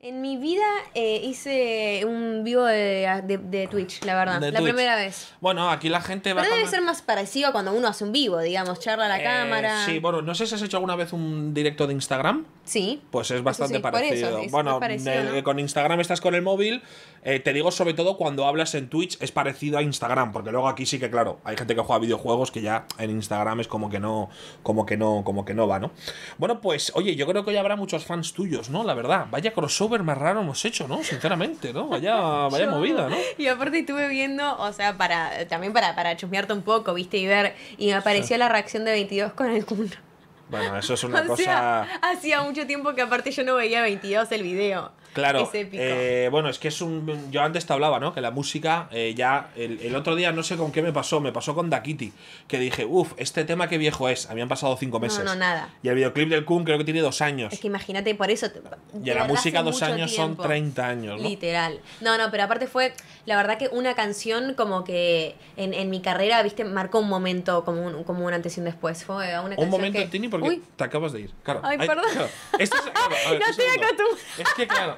En mi vida eh, hice un vivo de, de, Twitch, la verdad. la primera vez. Bueno, aquí la gente va. Pero debe ser más parecido cuando uno hace un vivo, digamos, charla a la eh, cámara. Sí, bueno, no sé si has hecho alguna vez un directo de Instagram. Sí. Pues es bastante parecido. bueno, eh, con Instagram estás con el móvil. te digo, sobre todo cuando hablas en Twitch, es parecido a Instagram. Porque luego aquí sí que, claro, hay gente que juega videojuegos que ya en Instagram es como que no, como que no, como que no va, ¿no? Bueno, pues, oye, yo creo que ya habrá muchos fans tuyos, ¿no? La verdad. Vaya crossover Súper más raro hemos hecho, ¿no? Sinceramente, ¿no? Vaya, vaya movida, ¿no? Y aparte estuve viendo, o sea, para también para, para chusmearte un poco, ¿viste? Y ver, y me apareció la reacción de 22 con el culo. Bueno, eso es una cosa. hacía mucho tiempo que aparte yo no veía 22 el video. Claro. Eh, bueno, es que es un. Yo antes te hablaba, ¿no? Que la música, eh, ya. El, el, otro día no sé con qué me pasó, me pasó con Dakiti, que dije, uff, este tema qué viejo es. Habían pasado cinco meses. No, no, nada. Y el videoclip del Kun creo que tiene dos años. Es que imagínate, por eso. Y la música dos años son 30 años, ¿no? Literal. No, no, pero aparte fue. La verdad que una canción como que en, en mi carrera, viste, marcó un momento como un, como un antes y un después. Fue una Un momento, Tini, porque te acabas de ir. Claro. Ay, perdón. Esto es, claro, no estoy Es que, claro.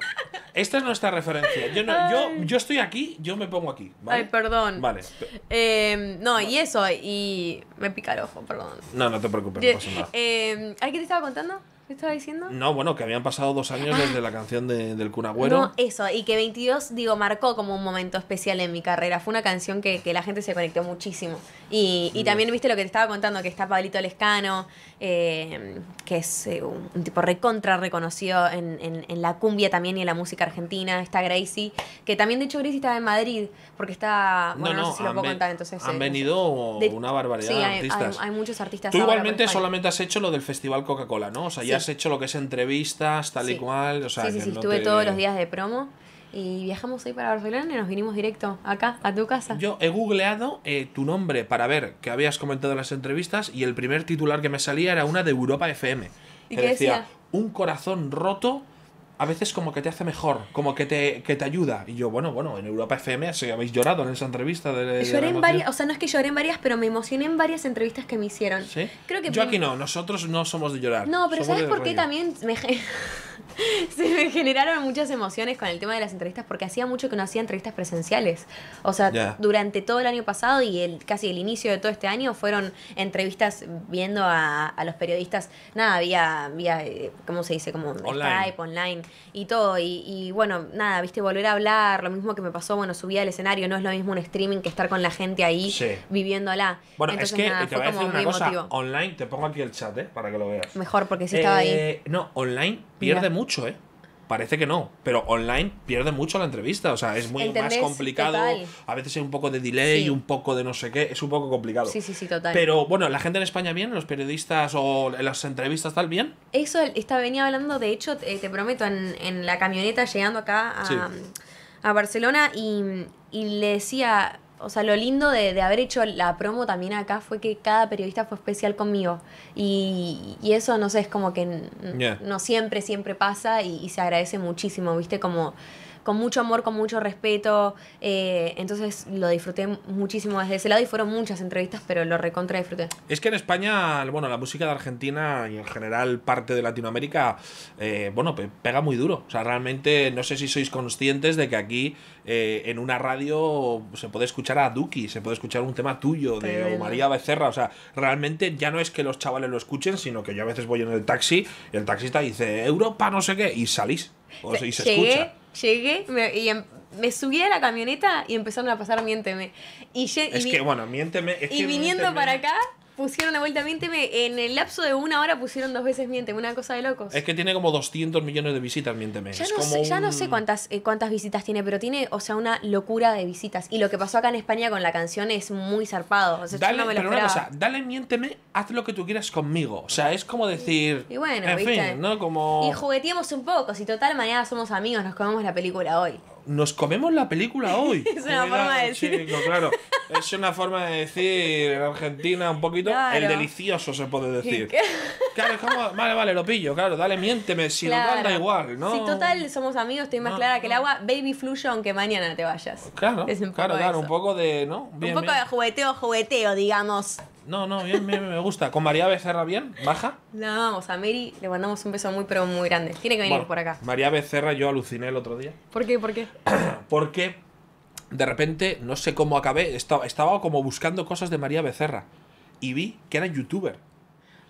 Esta es nuestra referencia. Yo, no, yo, yo estoy aquí, yo me pongo aquí. ¿vale? Ay, perdón. Vale. Em, no, y eso, y me pica el ojo, perdón. No, no te preocupes, no pasa nada. Eh, te estaba contando? ¿Qué estaba diciendo? No, bueno, que habían pasado dos años desde la canción de, del Cunagüero. No, eso, y que 22, digo, marcó como un momento especial en mi carrera. Fue una canción que, la gente se conectó muchísimo. Y, también viste lo que te estaba contando, que está Pablito Lescano, eh, que es eh, un, tipo recontra reconocido en, la cumbia también y en la música argentina. Está Gracie, que también, de hecho, Gracie estaba en Madrid, porque está. Bueno, no, sé si lo puedo contar entonces. Han eh, venido una barbaridad de artistas. Hay, muchos artistas. Tú igualmente solamente has hecho lo del Festival Coca-Cola, ¿no? O sea, ya has hecho lo que es entrevistas, tal y cual. O sea, estuve todos los días de promo. Y viajamos hoy para Barcelona y nos vinimos directo acá, a tu casa. Yo he googleado eh, tu nombre para ver que habías comentado en las entrevistas y el primer titular que me salía era una de Europa FM. ¿Y que decía, un corazón roto a veces como que te hace mejor, como que te, que te ayuda. Y yo, bueno, bueno, en Europa FM habéis llorado en esa entrevista. De, lloré en varias, o sea, no es que lloré en varias, pero me emocioné en varias entrevistas que me hicieron. Creo que yo aquí no, nosotros no somos de llorar. No, pero ¿sabes por qué también me... se me generaron muchas emociones con el tema de las entrevistas porque hacía mucho que no hacía entrevistas presenciales. O sea, durante todo el año pasado y el, casi el inicio de todo este año fueron entrevistas viendo a, los periodistas, nada, había vía, eh, ¿cómo se dice? Como online. Skype, online y todo. Y, bueno, nada, viste, volver a hablar, lo mismo que me pasó, bueno, subía al escenario, no es lo mismo un streaming que estar con la gente ahí viviéndola. Bueno, es que te voy a una cosa, online, te pongo aquí el chat, ¿eh? Para que lo veas. Mejor, porque sí estaba eh, ahí. No, online pierde mucho, ¿eh? Parece que no, pero online pierde mucho la entrevista, o sea, es muy más complicado. A veces hay un poco de delay, un poco de no sé qué, es un poco complicado. Sí, sí, sí, total. Pero bueno, la gente en España bien, los periodistas o las entrevistas tal bien. Eso está, venía hablando, de hecho, te, prometo, en, la camioneta llegando acá a, Barcelona y le decía, o sea, lo lindo de, haber hecho la promo también acá fue que cada periodista fue especial conmigo. Y, eso, no sé, es como que no siempre, siempre pasa y, y, se agradece muchísimo, ¿viste? Como con mucho amor, con mucho respeto. Eh, entonces lo disfruté muchísimo desde ese lado y fueron muchas entrevistas, pero lo recontra disfruté. Es que en España, bueno, la música de Argentina y en general parte de Latinoamérica, eh, bueno, pega muy duro. O sea, realmente no sé si sois conscientes de que aquí eh, en una radio se puede escuchar a Duki, se puede escuchar un tema tuyo de María Becerra. O sea, realmente ya no es que los chavales lo escuchen, sino que yo a veces voy en el taxi y el taxista dice Europa, no sé qué, y salís. O y se escucha. Llegué me, y em, me subí a la camioneta y empezaron a pasar Miénteme. Y, es que, bueno, Miénteme. y viniendo para acá, pusieron de vuelta Miénteme. En el lapso de una hora pusieron dos veces Miénteme. Una cosa de locos. Es que tiene como 200 millones de visitas Miénteme. Ya, no, sé, ya no sé cuántas, eh, cuántas visitas tiene, pero tiene, o sea, una locura de visitas. Y lo que pasó acá en España con la canción es muy zarpado. O sea, dale, yo Miénteme, haz lo que tú quieras conmigo. O sea, es como decir... Y en fin, ¿no? Como... Y jugueteemos un poco. Si total mañana somos amigos, nos comemos la película hoy nos comemos la película hoy. es una forma de decir. Es una forma de decir en Argentina un poquito el delicioso, se puede decir. es como, vale, vale, lo pillo, claro, dale, miénteme, si lo tal, da igual, ¿no? Si total somos amigos, estoy más clara que el agua, baby fluyo aunque mañana te vayas. Claro, claro, claro, un poco de, ¿no? un poco de jugueteo, jugueteo, digamos. No, no, bien, me gusta. ¿Con María Becerra bien? ¿Baja? No, vamos, a Mary le mandamos un beso muy, pero muy grande. Tiene que venir por acá. María Becerra, yo aluciné el otro día. ¿Por qué? ¿Por qué? Porque de repente, no sé cómo acabé, estaba, estaba como buscando cosas de María Becerra y vi que era youtuber.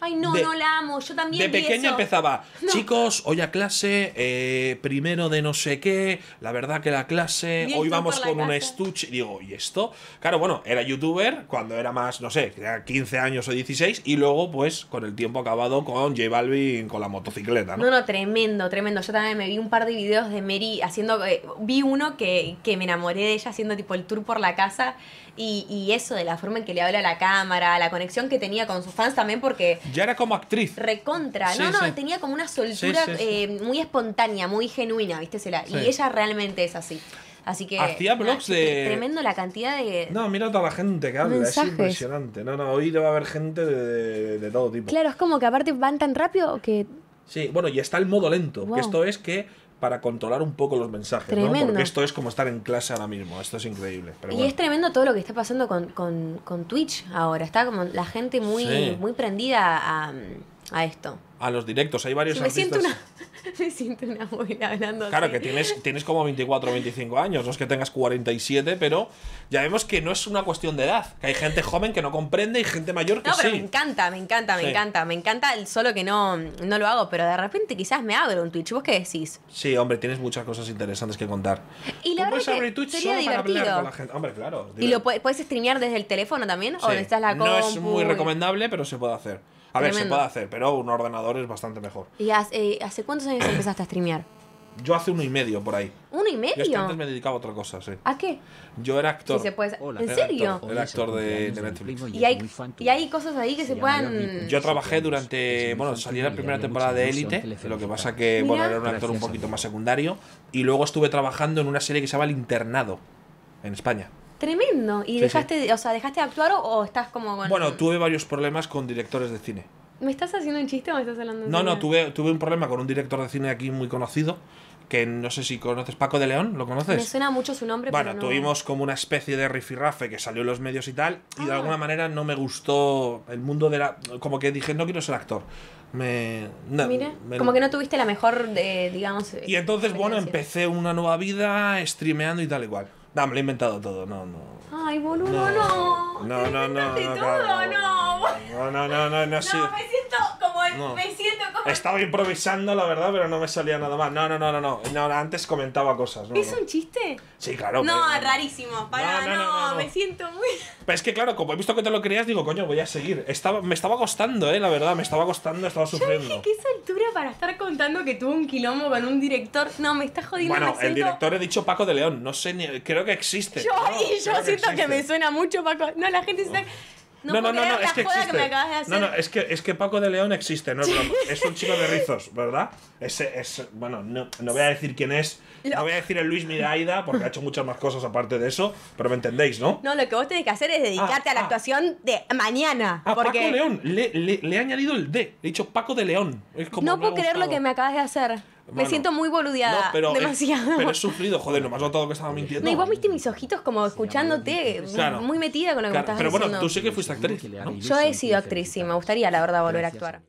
Ay, no, no la amo, yo también. De pequeña empezaba, chicos, hoy a clase, eh, primero de no sé qué, la verdad que la clase, hoy vamos con un estuche. digo, ¿y esto? Claro, bueno, era youtuber cuando era más, no sé, 15 años o 16, y luego, pues, con el tiempo acabado con J Balvin con la motocicleta, ¿no? No, no, tremendo, tremendo. Yo también me vi un par de videos de Mary haciendo. Eh, vi uno que, me enamoré de ella haciendo tipo el tour por la casa. Y, y, eso de la forma en que le habla a la cámara, la conexión que tenía con sus fans también, porque ya era como actriz. Recontra. no, no, tenía como una soltura eh, muy espontánea, muy genuina, ¿viste? Y ella realmente es así. Así que. Hacía blogs de. Tremendo la cantidad de. No, mira toda la gente que habla, es impresionante. No, no, hoy va a haber gente de, todo tipo. Claro, es como que aparte van tan rápido que Sí, bueno, y está el modo lento, esto es que para controlar un poco los mensajes, tremendo. ¿no? Porque esto es como estar en clase ahora mismo, esto es increíble. y es tremendo todo lo que está pasando con, con, con Twitch ahora, está como la gente muy, muy prendida a a esto. A los directos, hay varios me Siento una, me siento una abuela hablando Claro, que tienes, tienes como 24 o 25 años, no es que tengas 47, pero ya vemos que no es una cuestión de edad. Que hay gente joven que no comprende y gente mayor que no, pero me encanta, me encanta, me encanta. Me encanta el solo que no, no lo hago, pero de repente quizás me abro un Twitch. ¿Vos qué decís? Sí, hombre, tienes muchas cosas interesantes que contar. Y la verdad que Twitch sería divertido. Hombre, claro. ¿Y lo puedes streamear desde el teléfono también? ¿O necesitas la compu? No es muy recomendable, pero se puede hacer. A ver, se puede hacer, pero un ordenador es bastante mejor. ¿Y eh, hace, cuántos años empezaste a streamear? Yo hace uno y medio por ahí. ¿Uno y medio? Yo antes me dedicaba a otra cosa, sí. ¿A qué? Yo era actor. ¿En serio? era actor de, Netflix. ¿Y hay, cosas ahí que se, puedan. Yo trabajé durante. Bueno, salí la primera temporada de Élite. Lo que pasa que, bueno, era un actor un poquito más secundario. Y luego estuve trabajando en una serie que se llama El Internado, en España. Tremendo. ¿Y dejaste, o sea, dejaste de actuar o, estás como con... Bueno, tuve varios problemas con directores de cine. ¿Me estás haciendo un chiste o me estás hablando de No, no, tuve, tuve un problema con un director de cine aquí muy conocido, que no sé si conoces, Paco de León, ¿lo conoces? Me suena mucho su nombre, bueno, tuvimos como una especie de rifirrafe que salió en los medios y tal, y de ah. alguna manera no me gustó el mundo de la... Como que dije, no quiero ser actor. Me, no, como que no tuviste la mejor, de, digamos... Y entonces, bueno, empecé una nueva vida streameando y tal igual. No, me lo he inventado todo, no, no. Ay, boludo, no. No, no, no. No, no, no. No, no, no, no, me siento como me siento como Estaba improvisando, la verdad, pero no me salía nada más. No, no, no, no, no. antes comentaba cosas, ¿no? ¿Es un chiste? Sí, claro. No, rarísimo. Pará, no, me siento muy pero es que, claro, como he visto que te lo creías, digo, coño, voy a seguir. Estaba, me estaba costando, eh, la verdad, me estaba costando, estaba sufriendo. ¿Qué es altura para estar contando que tuvo un quilombo con un director? No, me está jodiendo. Bueno, el director he dicho Paco de León, no sé ni. Creo que existe. Yo, yo siento que, que, me suena mucho Paco. No, la gente está. No, no, no, es que es que, es que Paco de León existe, no es un chico de rizos, ¿verdad? Ese es, bueno, no, voy a decir quién es. No voy a decir el Luis Miraida, porque ha hecho muchas más cosas aparte de eso, pero me entendéis, ¿no? No, lo que vos tenés que hacer es dedicarte ah, a la ah. actuación de mañana. porque... Paco León, le, he añadido el D, le he dicho Paco de León. no puedo creer lo que me acabas de hacer me siento muy boludeada. pero demasiado. pero he sufrido, joder, no me has notado que estaba mintiendo. Igual vos viste mis ojitos como escuchándote, muy metida con lo que me estás pero diciendo. Pero bueno, tú sí que fuiste actriz. ¿no? Yo he sido actriz, sí, me gustaría la verdad volver a actuar.